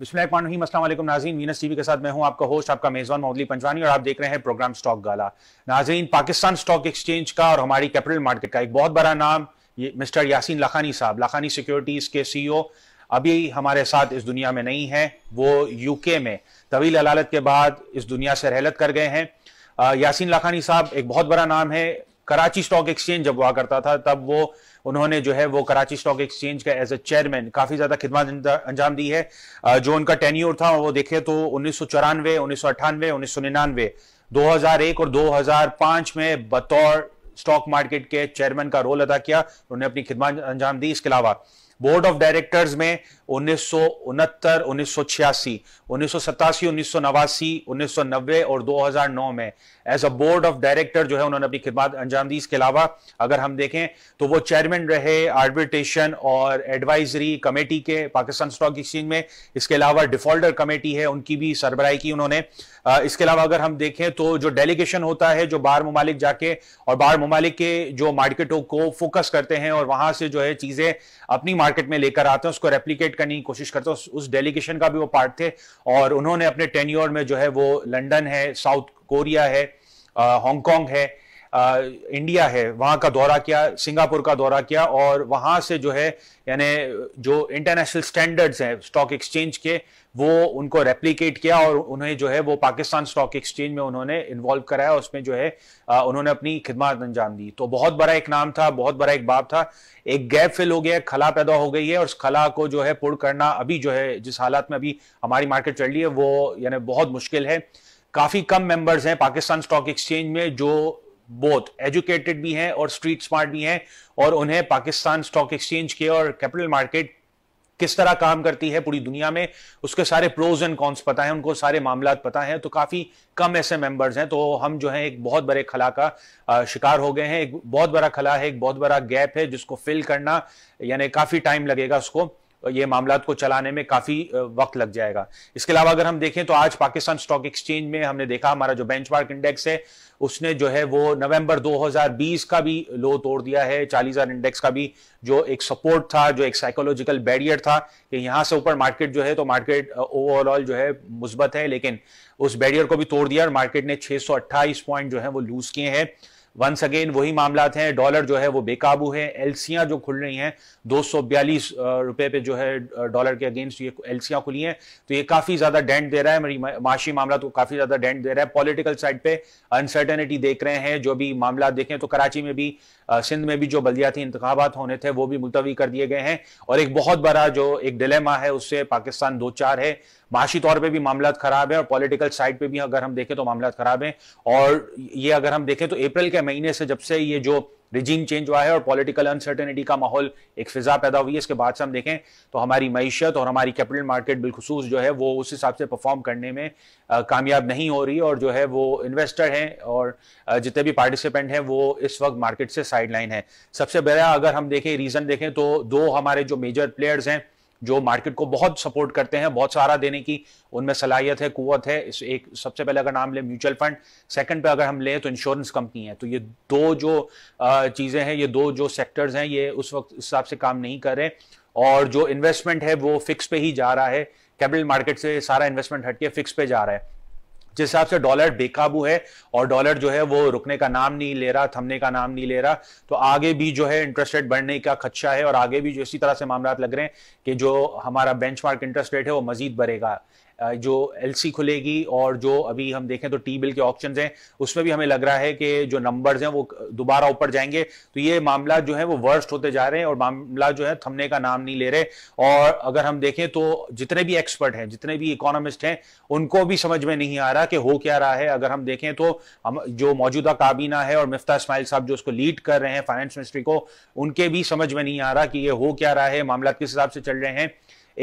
बिस्मिल नाजीन Venus TV के साथ मैं हूं आपका होस्ट आपका मेजबान मोदी पंजवानी और आप देख रहे हैं प्रोग्राम स्टॉक गाला नाजीन पाकिस्तान स्टॉक एक्सचेंज का और हमारी कैपिटल मार्केट का एक बहुत बड़ा नाम ये मिस्टर यासीन लखानी साहब लखानी सिक्योरिटीज के सीईओ अभी हमारे साथ इस दुनिया में नहीं है वो यूके में तवील अलालत के बाद इस दुनिया से रहलत कर गए हैं यासीन लखानी साहब एक बहुत बड़ा नाम है कराची स्टॉक एक्सचेंज जब हुआ करता था तब वो उन्होंने जो है वो कराची स्टॉक एक्सचेंज का एज ए चेयरमैन काफी ज्यादा खिदमत अंजाम दी है जो उनका टेन्यूर था वो देखे तो उन्नीस सौ चौरानवे उन्नीस और दो में बतौर स्टॉक मार्केट के चेयरमैन का रोल अदा किया उन्होंने अपनी खिदमत अंजाम दी इसके अलावा बोर्ड ऑफ डायरेक्टर्स में उन्नीस सौ उनहत्तर उन्नीस सौ छियासी उन्नीस सौ सतासी उन्नीस सौ नवासी उन्नीस सौ नब्बे और दो हजार नौ में as a board of director जो है उन्होंने अपनी खिदमत अंजाम दी इसके अलावा अगर हम देखें तो वो चेयरमैन रहे आर्बिट्रेशन और एडवाइजरी कमेटी के पाकिस्तान स्टॉक एक्सचेंज में इसके अलावा डिफॉल्टर कमेटी है उनकी भी सरबराई की उन्होंने इसके अलावा अगर हम देखें तो जो डेलीगेशन होता है जो बाहर ममालिक जाके और बाहर ममालिक के जो मार्केटों को फोकस करते हैं और वहां से जो है चीजें अपनी मार्केट में लेकर आते हैं उसको रेप्लीकेट डेलीगेट करने की कोशिश करता हूँ उस डेलीगेशन का भी वो पार्ट थे और उन्होंने अपने टेन्योर में जो है वो लंडन है साउथ कोरिया है हांगकॉन्ग है आ, इंडिया है वहां का दौरा किया सिंगापुर का दौरा किया और वहां से जो है यानी जो इंटरनेशनल स्टैंडर्ड्स हैं स्टॉक एक्सचेंज के वो उनको रेप्लीकेट किया और उन्हें जो है वो पाकिस्तान स्टॉक एक्सचेंज में उन्होंने इन्वॉल्व कराया उसमें जो है आ, उन्होंने अपनी खिदमत अंजाम दी तो बहुत बड़ा एक नाम था बहुत बड़ा एक बाप था एक गैप फिल हो गया खला पैदा हो गई है और उस खला को जो है पुर करना अभी जो है जिस हालात में अभी हमारी मार्केट चल रही है वो यानी बहुत मुश्किल है काफी कम मेंबर्स हैं पाकिस्तान स्टॉक एक्सचेंज में जो बोथ एजुकेटेड भी हैं और स्ट्रीट स्मार्ट भी हैं और उन्हें पाकिस्तान स्टॉक एक्सचेंज के और कैपिटल मार्केट किस तरह काम करती है पूरी दुनिया में उसके सारे प्रोज एंड कॉन्स पता है उनको सारे मामला पता है तो काफ़ी कम ऐसे मेंबर्स हैं तो हम जो है एक बहुत बड़े खला का शिकार हो गए हैं एक बहुत बड़ा खला है एक बहुत बड़ा गैप है जिसको फिल करना यानी काफ़ी टाइम लगेगा उसको तो ये मामला को चलाने में काफ़ी वक्त लग जाएगा इसके अलावा अगर हम देखें तो आज पाकिस्तान स्टॉक एक्सचेंज में हमने देखा हमारा जो बेंचमार्क इंडेक्स है उसने जो है वो नवंबर 2020 का भी लो तोड़ दिया है 40000 इंडेक्स का भी जो एक सपोर्ट था जो एक साइकोलॉजिकल बैरियर था कि यहां से ऊपर मार्केट जो है तो मार्केट ओवरऑल जो है मुस्बत है लेकिन उस बैरियर को भी तोड़ दिया और मार्केट ने छह पॉइंट जो है वो लूज किए हैं वंस अगेन वही मामला हैं डॉलर जो है वो बेकाबू है एलसियां जो खुल रही हैं दो सौ रुपए पे जो है डॉलर के अगेंस्ट ये एलसियां खुली हैं तो ये काफी ज्यादा डेंट दे रहा है मेरी माशी मामला तो काफी ज्यादा डेंट दे रहा है पॉलिटिकल साइड पे अनसर्टेनिटी देख रहे हैं जो भी मामला देखें तो कराची में भी सिंध में भी जो बल्दियाती इंतबात होने थे वो भी मुलतवी कर दिए गए हैं और एक बहुत बड़ा जो एक डिलेमा है उससे पाकिस्तान दो चार है माशी तौर पे भी मामला खराब है और पॉलिटिकल साइड पे भी अगर हम देखें तो मामला खराब है और ये अगर हम देखें तो अप्रैल के महीने से जब से ये जो रिजीम चेंज हुआ है और पॉलिटिकल अनसर्टेनिटी का माहौल एक फिजा पैदा हुई है इसके बाद से हम देखें तो हमारी मीशत और हमारी कैपिटल मार्केट बिलखसूस जो है वो उस हिसाब से परफॉर्म करने में कामयाब नहीं हो रही और जो है वो इन्वेस्टर हैं और जितने भी पार्टिसिपेंट हैं वो इस वक्त मार्केट से साइड लाइन है सबसे बड़ा अगर हम देखें रीज़न देखें तो दो हमारे जो मेजर प्लेयर्स हैं जो मार्केट को बहुत सपोर्ट करते हैं बहुत सहारा देने की उनमें सलाहियत है कुत है इस एक सबसे पहले अगर नाम लें म्यूचुअल फंड सेकंड पे अगर हम लें तो इंश्योरेंस कंपनी है तो ये दो जो चीज़ें हैं ये दो जो सेक्टर्स हैं ये उस वक्त उस हिसाब से काम नहीं कर रहे और जो इन्वेस्टमेंट है वो फिक्स पे ही जा रहा है कैपिटल मार्केट से सारा इन्वेस्टमेंट हटके फिक्स पे जा रहा है जिस हिसाब से डॉलर बेकाबू है और डॉलर जो है वो रुकने का नाम नहीं ले रहा थमने का नाम नहीं ले रहा तो आगे भी जो है इंटरेस्ट रेट बढ़ने का खदशा है और आगे भी जो इसी तरह से मामला लग रहे हैं कि जो हमारा बेंच इंटरेस्ट रेट है वो मजीद बढ़ेगा जो एलसी खुलेगी और जो अभी हम देखें तो टी बिल के ऑप्शन हैं उसमें भी हमें लग रहा है कि जो नंबर्स हैं वो दोबारा ऊपर जाएंगे तो ये मामला जो है वो वर्स्ट होते जा रहे हैं और मामला जो है थमने का नाम नहीं ले रहे और अगर हम देखें तो जितने भी एक्सपर्ट हैं जितने भी इकोनॉमिस्ट हैं उनको भी समझ में नहीं आ रहा कि हो क्या रहा है अगर हम देखें तो हम जो मौजूदा काबीना है और मिफ्ता इसमाइल साहब जो उसको लीड कर रहे हैं फाइनेंस मिनिस्ट्री को उनके भी समझ में नहीं आ रहा कि ये हो क्या रहा है मामला किस हिसाब से चल रहे हैं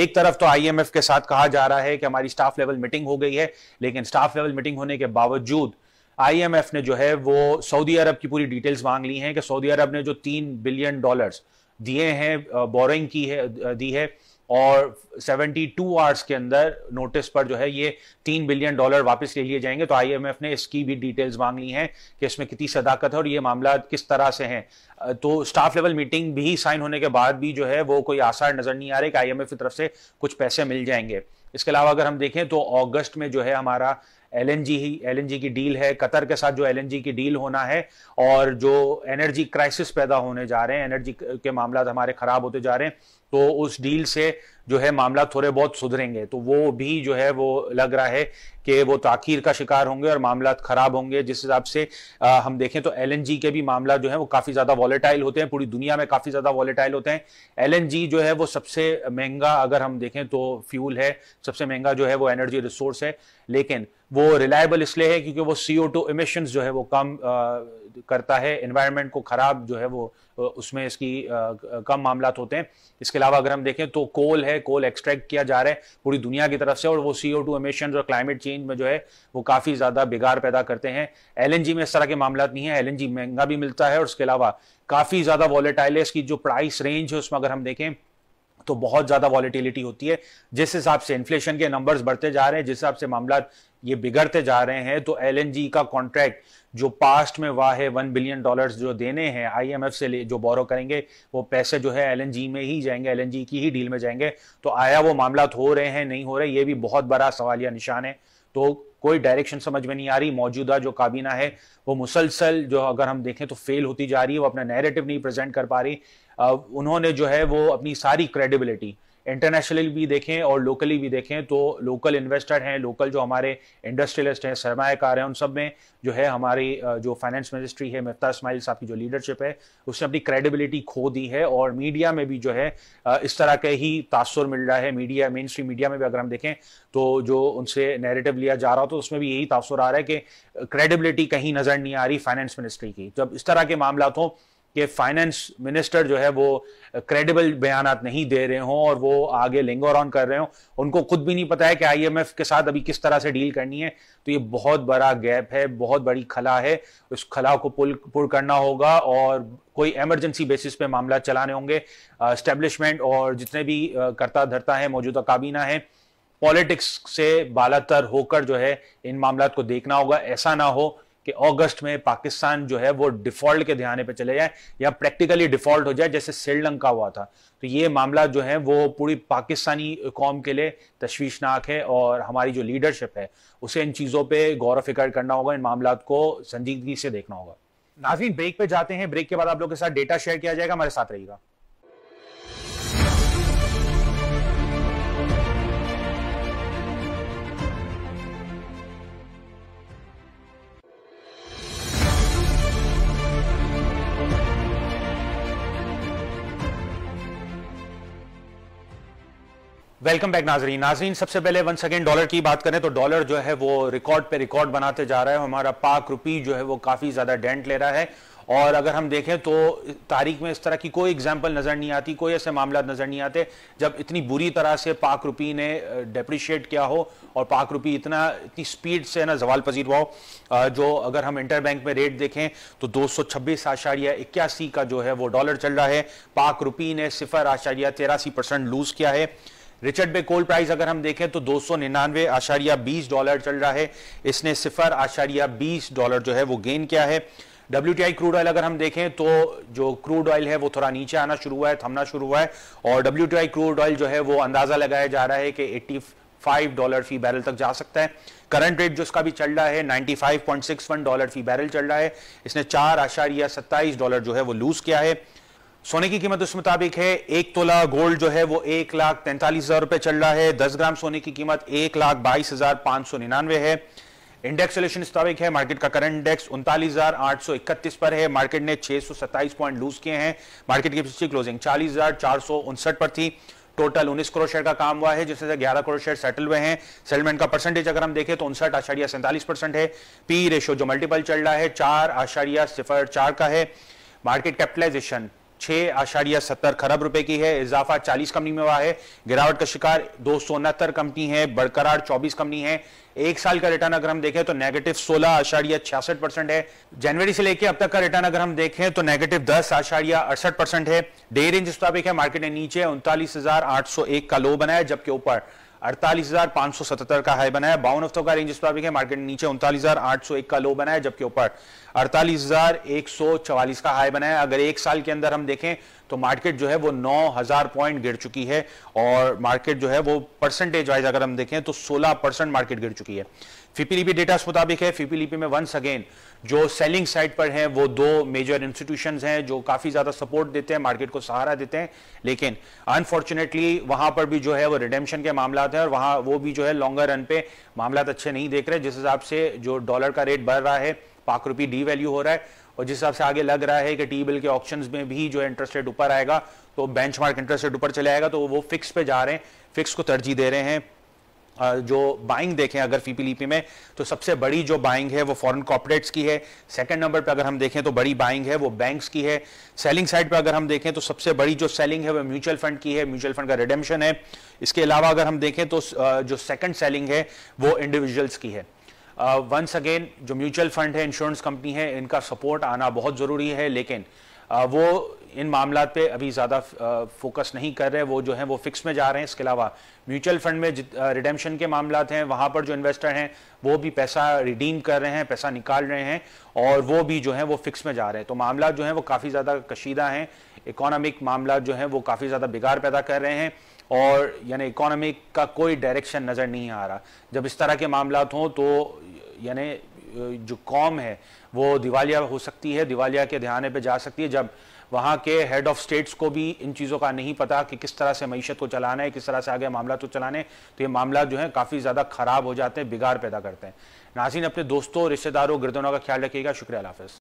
एक तरफ तो आईएमएफ के साथ कहा जा रहा है कि हमारी स्टाफ लेवल मीटिंग हो गई है लेकिन स्टाफ लेवल मीटिंग होने के बावजूद आईएमएफ ने जो है वो सऊदी अरब की पूरी डिटेल्स मांग ली हैं कि सऊदी अरब ने जो तीन बिलियन डॉलर्स दिए हैं बोरिंग की है दी है और 72 आवर्स के अंदर नोटिस पर जो है ये तीन बिलियन डॉलर वापस ले लिए जाएंगे तो आईएमएफ ने इसकी भी डिटेल्स मांग ली हैं कि इसमें कितनी सदाकत है और ये मामला किस तरह से हैं तो स्टाफ लेवल मीटिंग भी साइन होने के बाद भी जो है वो कोई आसार नजर नहीं आ रहे कि आईएमएफ की तरफ से कुछ पैसे मिल जाएंगे इसके अलावा अगर हम देखें तो अगस्त में जो है हमारा एल एन जी ही एल एन जी की डील है कतर के साथ जो एल एन जी की डील होना है और जो एनर्जी क्राइसिस पैदा होने जा रहे हैं एनर्जी के मामला हमारे ख़राब होते जा रहे हैं तो उस डील से जो है मामला थोड़े बहुत सुधरेंगे तो वो भी जो है वो लग रहा है कि वो ताखिर का शिकार होंगे और मामला खराब होंगे जिस हिसाब से आ, हम देखें तो एल के भी मामला जो है वो काफ़ी ज़्यादा वॉलेटाइल होते हैं पूरी दुनिया में काफ़ी ज़्यादा वॉलेटाइल होते हैं एल जो है वो सबसे महंगा अगर हम देखें तो फ्यूल है सबसे महंगा जो है वो एनर्जी रिसोर्स है लेकिन वो रिलायबल इसलिए है क्योंकि वो सी ओ टू जो है वो कम आ, करता है इन्वायरमेंट को ख़राब जो है वो उसमें इसकी कम मामला होते हैं इसके अलावा अगर हम देखें तो कोल है कोल एक्सट्रैक्ट किया जा रहा है पूरी दुनिया की तरफ से और वो सी ओ और क्लाइमेट चेंज में जो है वो काफ़ी ज़्यादा बिगाड़ पैदा करते हैं एल में इस तरह के मामला नहीं है एल महंगा भी मिलता है और उसके अलावा काफ़ी ज़्यादा वॉलेटाइल है इसकी जो प्राइस रेंज है उसमें अगर हम देखें तो बहुत ज़्यादा वॉलिटिलिटी होती है जिस हिसाब से इन्फ्लेशन के नंबर्स बढ़ते जा रहे हैं जिस हिसाब से मामला ये बिगड़ते जा रहे हैं तो एल का कॉन्ट्रैक्ट जो पास्ट में हुआ है वन बिलियन डॉलर्स जो देने हैं आईएमएफ से जो बोरो करेंगे वो पैसे जो है एल में ही जाएंगे एल की ही डील में जाएंगे तो आया वो मामला तो हो रहे हैं नहीं हो रहे ये भी बहुत बड़ा सवाल या निशान है तो कोई डायरेक्शन समझ में नहीं आ रही मौजूदा जो काबीना है वो मुसलसल जो अगर हम देखें तो फेल होती जा रही है वो अपना नैरेटिव नहीं प्रेजेंट कर पा रही उन्होंने जो है वो अपनी सारी क्रेडिबिलिटी इंटरनेशनली भी देखें और लोकली भी देखें तो लोकल इन्वेस्टर हैं लोकल जो हमारे इंडस्ट्रियलिस्ट हैं सरमाकार हैं उन सब में जो है हमारी जो फाइनेंस मिनिस्ट्री है मफ्ता इसमाइल साहब की जो लीडरशिप है उसने अपनी क्रेडिबिलिटी खो दी है और मीडिया में भी जो है इस तरह के ही तासर मिल रहा है मीडिया मेन स्ट्रीम मीडिया में भी अगर हम देखें तो जो उनसे नेरेटिव लिया जा रहा हो तो उसमें भी यही तासर आ रहा है कि क्रेडिबिलिटी कहीं नज़र नहीं आ रही फाइनेंस मिनिस्ट्री की जब इस तरह के मामला हों तो कि फाइनेंस मिनिस्टर जो है वो क्रेडिबल बयान नहीं दे रहे हों और वो आगे लिंगर ऑन कर रहे हों उनको खुद भी नहीं पता है कि आईएमएफ के साथ अभी किस तरह से डील करनी है तो ये बहुत बड़ा गैप है बहुत बड़ी खला है उस खला को पुल पुर करना होगा और कोई एमरजेंसी बेसिस पे मामला चलाने होंगे स्टेब्लिशमेंट और जितने भी करता धरता है मौजूदा काबीना है पॉलिटिक्स से बालातर होकर जो है इन मामला को देखना होगा ऐसा ना हो कि अगस्त में पाकिस्तान जो है वो डिफॉल्ट के ध्यान पे चले जाए या प्रैक्टिकली डिफॉल्ट हो जाए जैसे श्रीलंका हुआ था तो ये मामला जो है वो पूरी पाकिस्तानी कौम के लिए तश्वीशनाक है और हमारी जो लीडरशिप है उसे इन चीज़ों पर गौर फिक्र करना होगा इन मामला को संजीदगी से देखना होगा नाजीन ब्रेक पे जाते हैं ब्रेक के बाद आप लोग के साथ डेटा शेयर किया जाएगा हमारे साथ रहिएगा वेलकम बैक नाजरीन नाजरीन सबसे पहले वन सेकेंड डॉलर की बात करें तो डॉलर जो है वो रिकॉर्ड पे रिकॉर्ड बनाते जा रहा है हमारा पाक रुपी जो है वो काफ़ी ज़्यादा डेंट ले रहा है और अगर हम देखें तो तारीख में इस तरह की कोई एग्जाम्पल नज़र नहीं आती कोई ऐसे मामला नज़र नहीं आते जब इतनी बुरी तरह से पाक रुपी ने डेप्रिशिएट किया हो और पाक रुपी इतना इतनी स्पीड से ना जवाल पजीर हुआ हो जो अगर हम इंटर बैंक में रेट देखें तो दो सौ छब्बीस आशारिया इक्यासी का जो है वो डॉलर चल रहा है पाक रुपी ने सिफर आशारिया तेरासी परसेंट लूज़ किया है रिचर्ड बे कोल प्राइस अगर हम देखें तो दो सौ निन्यानवे आशारिया बीस डॉलर चल रहा है इसने सिफर आशारिया बीस डॉलर जो है वो गेन किया है W T I crude oil अगर हम देखें तो जो क्रूड ऑयल है वो थोड़ा नीचे आना शुरू हुआ है थमना शुरू हुआ है और W T I crude oil जो है वो अंदाजा लगाया जा रहा है कि एट्टी फाइव डॉलर फी बैरल तक जा सकता है करंट रेट जो इसका भी चल रहा है 95.61 डॉलर फी बैरल चल रहा है इसने चार आशारिया सत्ताईस डॉलर जो है वो लूज किया है सोने की कीमत उस मुताबिक है एक तोला गोल्ड जो है वो एक लाख तैंतालीस हजार रुपए चल रहा है दस ग्राम सोने की कीमत एक लाख बाईस हजार पांच सौ निन्यानवे है इंडेक्स सोल्यूशन इस मुताबिक है मार्केट का करंट इंडेक्स उनतालीस हजार आठ सौ इकतीस पर है मार्केट ने छह सौ सत्ताईस पॉइंट लूज किए हैं मार्केट की पिछली क्लोजिंग चालीस हजार चार सौ उनसठ पर थी टोटल 19 करोड़ शेयर का काम हुआ है जिसमें से 11 करोड़ शेयर सेटल हुए हैं सेटलमेंट का परसेंटेज अगर हम देखें तो उनसठ आशारिया सैंतालीस परसेंट है पी रेशो जो मल्टीपल चल रहा है चार आशारिया सिफर चार का है मार्केट कैपिटलाइजेशन छह आशारिया सत्तर खरब रुपए की है इजाफा चालीस कंपनी में हुआ है गिरावट का शिकार दो सौ उनहत्तर कंपनी है बरकरार चौबीस कंपनी है एक साल का रिटर्न अगर हम देखें तो नेगेटिव सोलह आशारिया छियासठ परसेंट है जनवरी से लेकर अब तक का रिटर्न अगर हम देखें तो नेगेटिव दस आशारिया अड़सठ परसेंट है डे रेंज मुताबिक है मार्केट ने नीचे उनतालीस हजार आठ सौ एक का लो बनाया जबकि ऊपर अड़तालीस हजार पांच सौ सतहत्तर का हाई बनाया बावन हफ्तों का रेंज इस पर है मार्केट नीचे उनतालीस हजार आठ सौ एक का लो बनाया जबकि ऊपर अड़तालीस हजार एक सौ चवालीस का हाई बनाया है अगर एक साल के अंदर हम देखें तो मार्केट जो है वो नौ हजार पॉइंट गिर चुकी है और मार्केट जो है वो परसेंटेज वाइज अगर हम देखें तो सोलह परसेंट मार्केट गिर चुकी है फीपीलीपी डेटा मुताबिक है फीपीलीपी में वंस अगेन जो सेलिंग साइड पर हैं वो दो मेजर इंस्टीट्यूशन हैं जो काफ़ी ज़्यादा सपोर्ट देते हैं मार्केट को सहारा देते हैं लेकिन अनफॉर्चुनेटली वहां पर भी जो है वो रिडेम्पशन के मामला हैं और वहां वो भी जो है लॉन्गर रन पे मामला अच्छे नहीं देख रहे जिस हिसाब से जो डॉलर का रेट बढ़ रहा है पाक रुपये डी वैल्यू हो रहा है और जिस हिसाब से आगे लग रहा है कि टी बिल के ऑप्शन में भी जो इंटरेस्ट रेट ऊपर आएगा तो मार्क इंटरेस्ट रेट ऊपर चले आएगा तो वो फिक्स पे जा रहे हैं फिक्स को तरजीह दे रहे हैं जो बाइंग देखें अगर फीपीलीपी में तो सबसे बड़ी जो बाइंग है वो फॉरेन कॉपरेट्स की है सेकंड नंबर पे अगर हम देखें तो बड़ी बाइंग है वो बैंक्स की है सेलिंग साइड पे अगर हम देखें तो सबसे बड़ी जो सेलिंग है वो म्यूचुअल फंड की है म्यूचुअल फंड का रिडेम्शन है इसके अलावा अगर हम देखें तो जो सेकंड सेलिंग है वो इंडिविजुअल्स की है वंस uh, अगेन जो म्यूचुअल फंड है इंश्योरेंस कंपनी है इनका सपोर्ट आना बहुत ज़रूरी है लेकिन वो इन मामला पे अभी ज़्यादा फोकस नहीं कर रहे वो जो हैं वो फिक्स में जा रहे हैं इसके अलावा म्यूचुअल फंड में रिडेम्पशन के मामला हैं वहाँ पर जो इन्वेस्टर हैं वो भी पैसा रिडीम कर रहे हैं पैसा निकाल रहे हैं और वो भी जो है वो फिक्स में जा रहे हैं तो मामला जो है वो काफ़ी ज़्यादा कशीदा हैं इकोनॉमिक मामला जो है वो काफ़ी ज़्यादा बिगाड़ पैदा कर रहे हैं और यानी इकोनॉमिक का कोई डायरेक्शन नज़र नहीं आ रहा जब इस तरह के मामला हों तो यानी जो कौम है वो दिवालिया हो सकती है दिवालिया के ध्याने पे जा सकती है जब वहाँ के हेड ऑफ स्टेट्स को भी इन चीज़ों का नहीं पता कि किस तरह से मीशत को चलाना है किस तरह से आगे मामला तो चलाने तो ये मामला जो है काफ़ी ज़्यादा ख़राब हो जाते हैं बिगाड़ पैदा करते हैं नाजिन अपने दोस्तों रिश्तेदारों गिरदनों का ख्याल रखिएगा शुक्रिया हाफ़